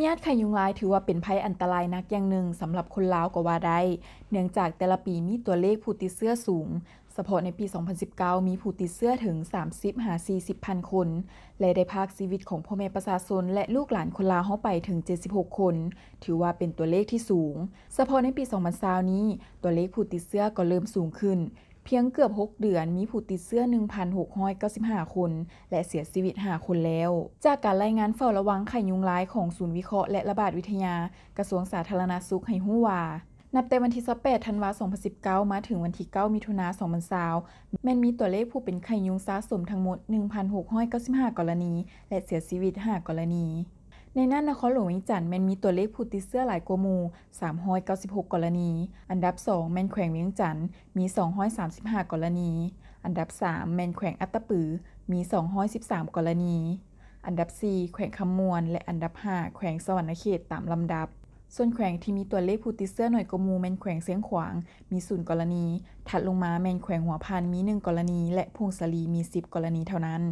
พยาธิไข่ยุงลายถือว่าเป็นภัยอันตรายนักอย่างหนึ่งสำหรับคนลาวกว่าได้เนื่องจากแต่ละปีมีตัวเลขผู้ติดเชื้อสูงสพาะในปี 2019 มีผู้ติดเชื้อถึง 30 หา 40พันคน และได้พากชีวิตของพ่อแม่ประชาชนและลูกหลานคนลาวเข้าไปถึง 76 คน ถือว่าเป็นตัวเลขที่สูงสพาะในปี 2020 นี้ตัวเลขผู้ติดเชื้อก็เริ่มสูงขึ้นเพียงเกือบ 6 เดือนมีผู้ติดเชื้อ 1,695 คน และเสียชีวิต 5 คนแล้ว จากการรายงานเฝ้าระวังไข้ยุงร้ายของศูนย์วิเคราะห์และระบาดวิทยากระทรวงสาธารณาสุขให้หู้ว่า นับแต่วันที่28ธันวาคม2019 มาถึงวันที่ 9 มิถุนายน2020แม่นมีตัวเลขผู้เป็นไข้ยุงสะสมทั้งหมด 1,695 กรณี และเสียชีวิต 5 กรณีในน่านนครหลวงวิจันทร์แมนมีตัวเลขผู้ติดเสื้อหลายกว่ามู396 กรณี อันดับ 2 แมนแขวงเวียงจันทร์มี 235 กรณี อันดับ 3 แมนแขวงอัตตปือมี213 กรณี อันดับ4แขวงคำมวนและอันดับ5แขวงสวรรณเขตตามลำดับ ส่วนแขวงที่มีตัวเลขผู้ติดเสื้อหน่อยกมูแมนแขวงเสียงขวางมีศูนย์กรณี ถัดลงมาแมนแขวงหัวพันมี 1 กรณีและพงศลีมี 10 กรณีเท่านั้น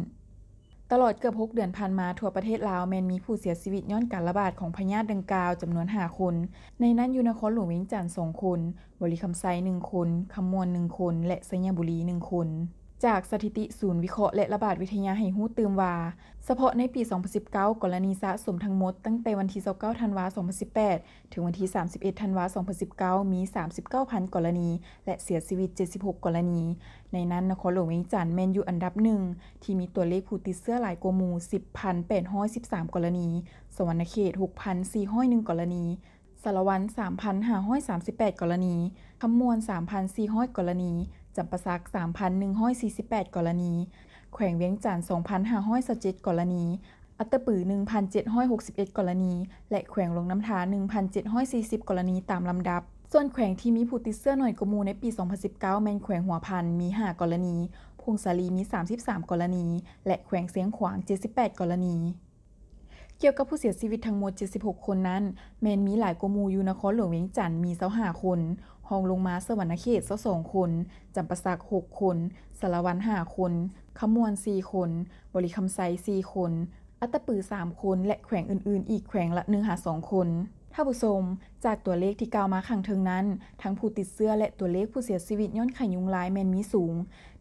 ตลอดเกือบ6เดือนผ่านมาทั่วประเทศลาวแมนมีผู้เสียชีวิตย้อนการระบาดของพยาธิดังกล่าวจำนวนหาคน ในนั้นยู่นครหลวงวิ่งจันทร์สองคนบริคำไซหนึ่งคนคำมวลหนึ่งคน และญซยบุรีหนึ่งคนจากสถิติศูนย์วิเคราะห์และระบาดวิทยาให้ฮู้ตืมว่า เฉพาะในปี 2019 กรณีสะสมทั้งหมดตั้งแต่วันที่29ธันวาคม 2018 ถึงวันที่ 31 ธันวาคม 2019 มี 39,000 กรณี และเสียชีวิต 76 กรณี ในนั้น นครหลวงเวียงจันทน์แมนอยู่อันดับหนึ่ง ที่มีตัวเลขผู้ติดเชื้อหลายกว่าหมู่10,813 กรณี สวรรณเขต 6,401 กรณีสารวัน3,538 กรณี คำมวล3,400 กรณีจำปาสัก3,148 กรณี แขวงเวียงจันทร์2,507กรณี อัตตปือ1,761 กรณี และแขวงลงน้ำทา1,740 กรณี ตามลำดับ ส่วนแขวงที่มีผู้ติดเสื้อหน่อยกมูในปี 2019 แมนแขวงหัวพันมี 5 กรณีพงศาลีมี 33 กรณี และแขวงเสียงขวาง 78 กรณีเกี่ยวกับผู้เสียชีวิตทั้งหมด 76 คนนั้น แมนมีหลายกมูอยู่นครหลวงเวียงจันทร์มีเสาหาคน หองลงมาสวรรณเขตเสาสองคน จำปะสักหกคนสารวันหาคนขมวนสี่คน บริคำไซสี่คน อัตตปือสามคน และแขวงอื่นๆ อีกแขวงละหนึ่งหาสองคนถ้าผู้ชมจากตัวเลขที่กล่าวมาข้างเทิงนั้น ทั้งผู้ติดเสื้อและตัวเลขผู้เสียชีวิตย้อนไข่ยุงลายแมนมีสูง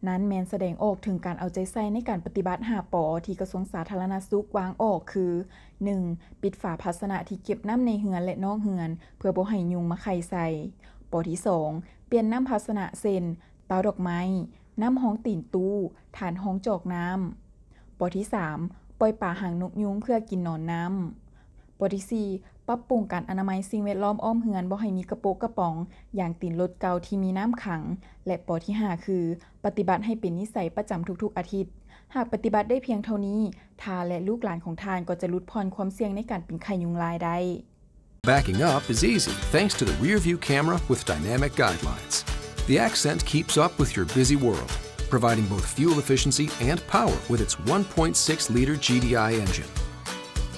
นั้นแมนแสดงออกถึงการเอาใจใส่ในการปฏิบัติหาปอที่กระทรวงสาธารณสุขวางออกคือ 1. ปิดฝาภาชนะที่เก็บน้ำในเหือนและนอกเหือน เพื่อบ่ให้ยุงมาไข่ใส่ปอที่ 2 เปลี่ยนน้ำภาชนะเซนเตาดอกไม้ น้ำห้องตีนตู้ฐานห้องจอกน้ำปอที่ 3 ปล่อยป่าหางนกยุงเพื่อกินนอนน้ำปอที่4ปรับปรุงการอนามัยสิ่งแวดล้อมอ้อมเหือนบ่ให้มีกระโปงกระป๋อง อย่างตินรถเก่าที่มีน้ำขัง และปอที่5คือ ปฏิบัติให้เป็นนิสัยประจำทุกๆอาทิตย์ หากปฏิบัติได้เพียงเท่านี้ ทาและลูกหลานของทานก็จะลดพรความเสี่ยงในการเป็นไข้ยุงลายได้ Backing up is easy thanks to the rear view camera with dynamic guidelines. The Accent keeps up with your busy world, providing both fuel efficiency and power with its 1.6 liter GDI engine.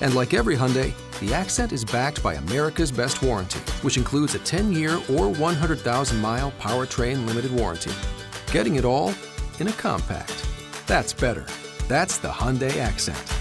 And like every Hyundai, the Accent is backed by America's Best Warranty, which includes a 10-year or 100,000-mile powertrain limited warranty. Getting it all in a compact. That's better. That's the Hyundai Accent.